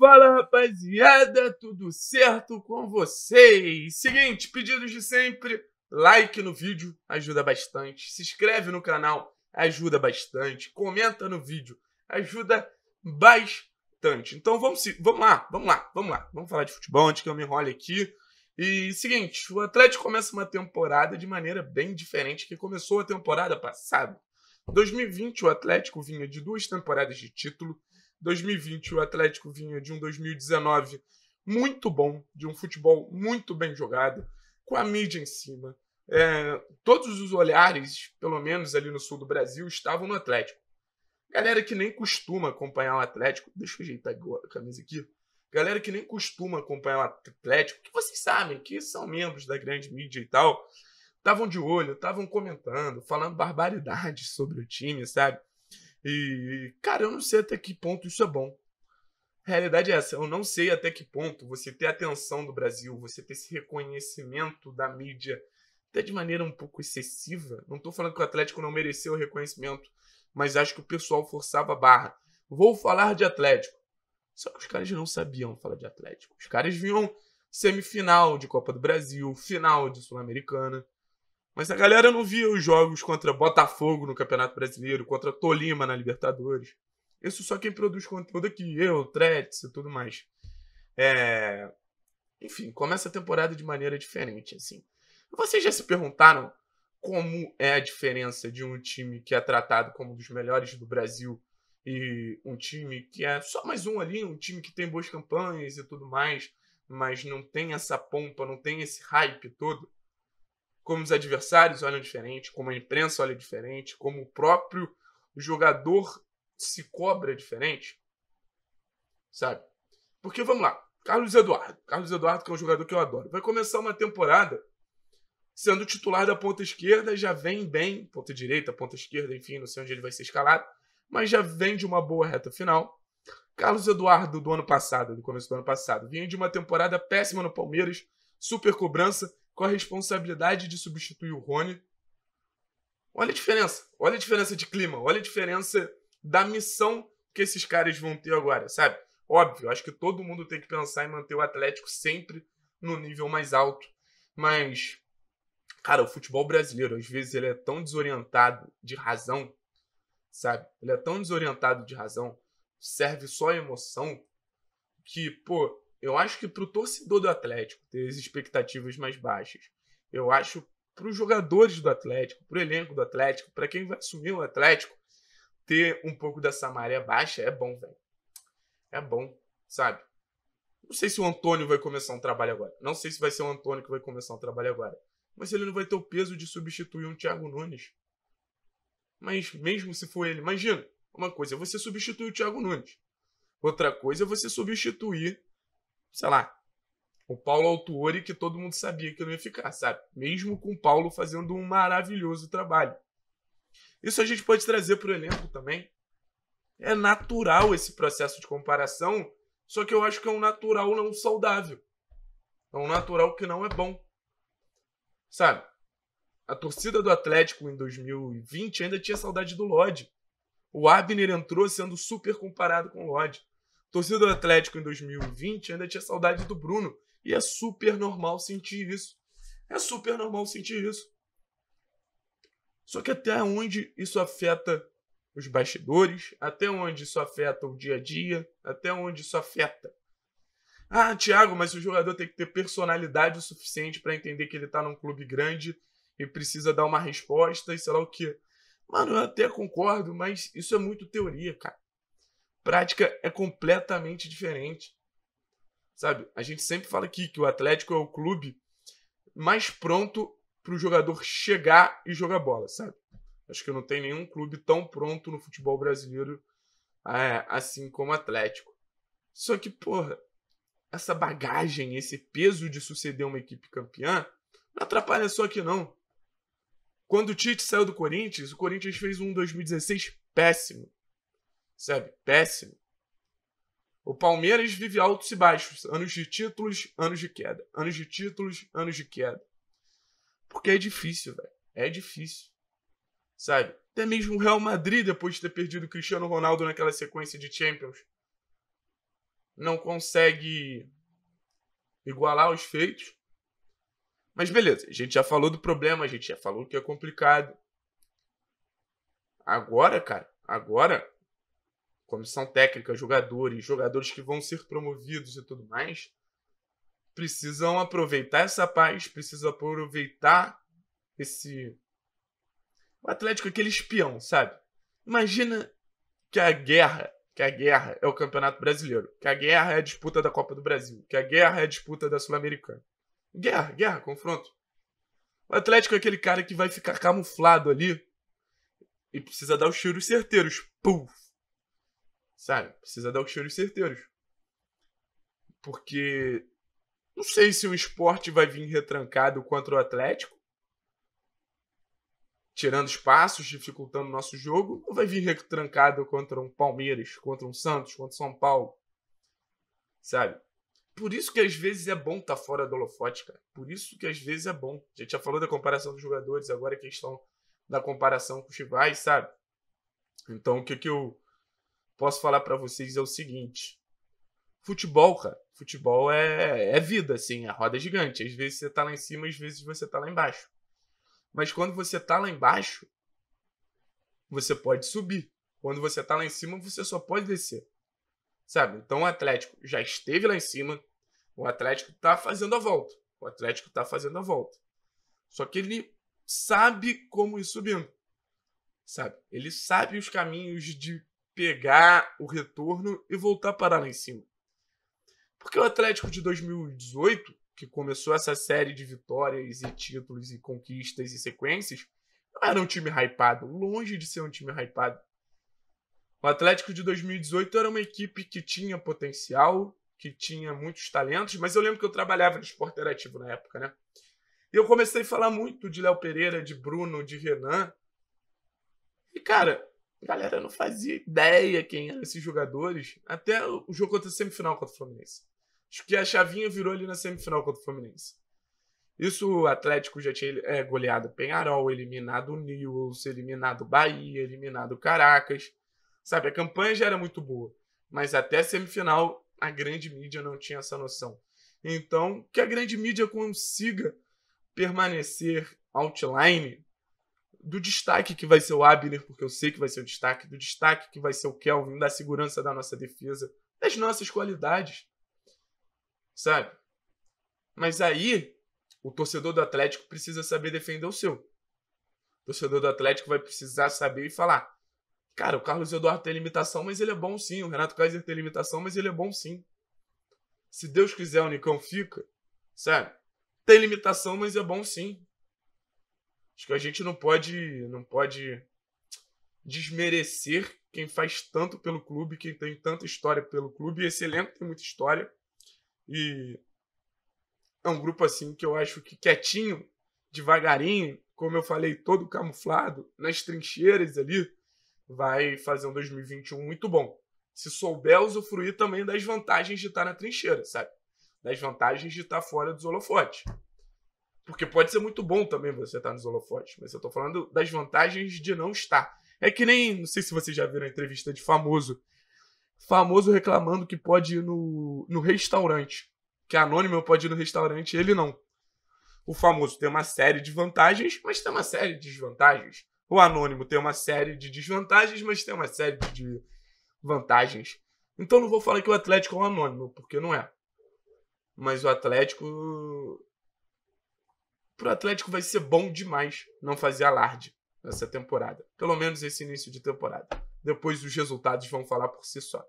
Fala rapaziada, tudo certo com vocês? Seguinte, pedidos de sempre: like no vídeo ajuda bastante, se inscreve no canal ajuda bastante, comenta no vídeo ajuda bastante. Então vamos, vamos lá, vamos lá, vamos lá, vamos falar de futebol antes que eu me enrole aqui. E seguinte, o Atlético começa uma temporada de maneira bem diferente que começou a temporada passada. 2020 o Atlético vinha de duas temporadas de título 2020 o Atlético vinha de um 2019 muito bom, de um futebol muito bem jogado, com a mídia em cima. É, todos os olhares, pelo menos ali no sul do Brasil, estavam no Atlético. Galera que nem costuma acompanhar o Atlético, deixa eu ajeitar a camisa aqui. Galera que nem costuma acompanhar o Atlético, que vocês sabem que são membros da grande mídia e tal, estavam de olho, estavam comentando, falando barbaridades sobre o time, sabe? E, cara, eu não sei até que ponto isso é bom. A realidade é essa. Eu não sei até que ponto você ter atenção do Brasil, você ter esse reconhecimento da mídia, até de maneira um pouco excessiva. Não estou falando que o Atlético não mereceu o reconhecimento, mas acho que o pessoal forçava a barra. Vou falar de Atlético. Só que os caras não sabiam falar de Atlético. Os caras vinham semifinal de Copa do Brasil, final de Sul-Americana. Mas a galera não via os jogos contra Botafogo no Campeonato Brasileiro, contra Tolima na Libertadores. Isso só quem produz conteúdo aqui, eu, Tretz e tudo mais. É... Enfim, começa a temporada de maneira diferente, assim. Vocês já se perguntaram como é a diferença de um time que é tratado como um dos melhores do Brasil e um time que é só mais um ali, um time que tem boas campanhas e tudo mais, mas não tem essa pompa, não tem esse hype todo? como os adversários olham diferente, como a imprensa olha diferente, como o próprio jogador se cobra diferente, sabe? Porque vamos lá, Carlos Eduardo, Carlos Eduardo que é um jogador que eu adoro, vai começar uma temporada sendo titular da ponta esquerda, já vem bem, ponta direita, ponta esquerda, enfim, não sei onde ele vai ser escalado, mas já vem de uma boa reta final. Carlos Eduardo do ano passado, do começo do ano passado, vinha de uma temporada péssima no Palmeiras, super cobrança, com a responsabilidade de substituir o Rony. Olha a diferença. Olha a diferença de clima. Olha a diferença da missão que esses caras vão ter agora, sabe? Óbvio, acho que todo mundo tem que pensar em manter o Atlético sempre no nível mais alto. Mas, cara, o futebol brasileiro, às vezes, ele é tão desorientado de razão, sabe? Ele é tão desorientado de razão, serve só emoção, que, pô, eu acho que para o torcedor do Atlético ter as expectativas mais baixas, eu acho para os jogadores do Atlético, para o elenco do Atlético, para quem vai assumir o Atlético, ter um pouco dessa maré baixa é bom, velho. É bom, sabe? Não sei se o Antônio vai começar um trabalho agora. Não sei se vai ser o Antônio que vai começar um trabalho agora. Mas ele não vai ter o peso de substituir um Thiago Nunes. Mas mesmo se for ele, imagina. Uma coisa é você substituir o Thiago Nunes. Outra coisa é você substituir sei lá, o Paulo Autuori, que todo mundo sabia que não ia ficar, sabe? Mesmo com o Paulo fazendo um maravilhoso trabalho. Isso a gente pode trazer para o elenco também. É natural esse processo de comparação, só que eu acho que é um natural não saudável. É um natural que não é bom. Sabe? A torcida do Atlético em 2020 ainda tinha saudade do Lodge. O Abner entrou sendo super comparado com o Lodge torcida do Atlético em 2020 ainda tinha saudade do Bruno. E é super normal sentir isso. É super normal sentir isso. Só que até onde isso afeta os bastidores, até onde isso afeta o dia a dia, até onde isso afeta. Ah, Thiago, mas o jogador tem que ter personalidade o suficiente para entender que ele está num clube grande e precisa dar uma resposta e sei lá o que. Mano, eu até concordo, mas isso é muito teoria, cara prática é completamente diferente. Sabe? A gente sempre fala aqui que o Atlético é o clube mais pronto para o jogador chegar e jogar bola, sabe? Acho que não tem nenhum clube tão pronto no futebol brasileiro é, assim como o Atlético. Só que, porra, essa bagagem, esse peso de suceder uma equipe campeã, não atrapalha só aqui, não. Quando o Tite saiu do Corinthians, o Corinthians fez um 2016 péssimo sabe? Péssimo. O Palmeiras vive altos e baixos, anos de títulos, anos de queda, anos de títulos, anos de queda. Porque é difícil, velho. É difícil. Sabe? Até mesmo o Real Madrid, depois de ter perdido o Cristiano Ronaldo naquela sequência de Champions, não consegue igualar os feitos. Mas beleza, a gente já falou do problema, a gente já falou que é complicado. Agora, cara, agora comissão técnica, jogadores, jogadores que vão ser promovidos e tudo mais, precisam aproveitar essa paz, precisam aproveitar esse. O Atlético é aquele espião, sabe? Imagina que a guerra, que a guerra é o Campeonato Brasileiro, que a guerra é a disputa da Copa do Brasil, que a guerra é a disputa da Sul-Americana. Guerra, guerra, confronto. O Atlético é aquele cara que vai ficar camuflado ali e precisa dar os tiros certeiros. Puf! Sabe? Precisa dar os tiros certeiros. Porque não sei se o esporte vai vir retrancado contra o Atlético, tirando espaços, dificultando o nosso jogo, ou vai vir retrancado contra um Palmeiras, contra um Santos, contra um São Paulo. Sabe? Por isso que às vezes é bom estar tá fora do holofote, cara. Por isso que às vezes é bom. A gente já falou da comparação dos jogadores, agora a é questão da comparação com os rivais, sabe? Então, o que, que eu posso falar para vocês é o seguinte. Futebol, cara, futebol é, é vida, assim, a roda é gigante. Às vezes você tá lá em cima, às vezes você tá lá embaixo. Mas quando você tá lá embaixo, você pode subir. Quando você tá lá em cima, você só pode descer. Sabe? Então o Atlético já esteve lá em cima, o Atlético tá fazendo a volta. O Atlético tá fazendo a volta. Só que ele sabe como ir subindo. Sabe? Ele sabe os caminhos de pegar o retorno e voltar a parar lá em cima. Porque o Atlético de 2018, que começou essa série de vitórias e títulos e conquistas e sequências, não era um time hypado, longe de ser um time hypado. O Atlético de 2018 era uma equipe que tinha potencial, que tinha muitos talentos, mas eu lembro que eu trabalhava no esporte interativo na época, né? E eu comecei a falar muito de Léo Pereira, de Bruno, de Renan. E, cara, a galera não fazia ideia quem eram esses jogadores. Até o jogo contra a semifinal contra o Fluminense. Acho que a chavinha virou ali na semifinal contra o Fluminense. Isso o Atlético já tinha é, goleado Penharol, eliminado o Newell's, eliminado o Bahia, eliminado o Caracas. Sabe, a campanha já era muito boa. Mas até a semifinal, a grande mídia não tinha essa noção. Então, que a grande mídia consiga permanecer outline do destaque que vai ser o Abner, porque eu sei que vai ser o destaque, do destaque que vai ser o Kelvin, da segurança da nossa defesa, das nossas qualidades. Sabe? Mas aí, o torcedor do Atlético precisa saber defender o seu. O torcedor do Atlético vai precisar saber e falar: cara, o Carlos Eduardo tem limitação, mas ele é bom sim. O Renato Kaiser tem limitação, mas ele é bom sim. Se Deus quiser, o Nicão fica, sabe? Tem limitação, mas é bom sim. Acho que a gente não pode, não pode desmerecer quem faz tanto pelo clube, quem tem tanta história pelo clube. Esse elenco tem muita história. E é um grupo assim que eu acho que quietinho, devagarinho, como eu falei, todo camuflado, nas trincheiras ali, vai fazer um 2021 muito bom. Se souber usufruir também das vantagens de estar tá na trincheira, sabe? Das vantagens de estar tá fora dos holofotes. Porque pode ser muito bom também você estar tá nos holofotes, mas eu tô falando das vantagens de não estar. É que nem, não sei se vocês já viram a entrevista de famoso. Famoso reclamando que pode ir no, no restaurante. Que anônimo pode ir no restaurante, ele não. O famoso tem uma série de vantagens, mas tem uma série de desvantagens. O anônimo tem uma série de desvantagens, mas tem uma série de vantagens. Então não vou falar que o Atlético é um anônimo, porque não é. Mas o Atlético para o Atlético vai ser bom demais não fazer alarde nessa temporada. Pelo menos esse início de temporada. Depois os resultados vão falar por si só.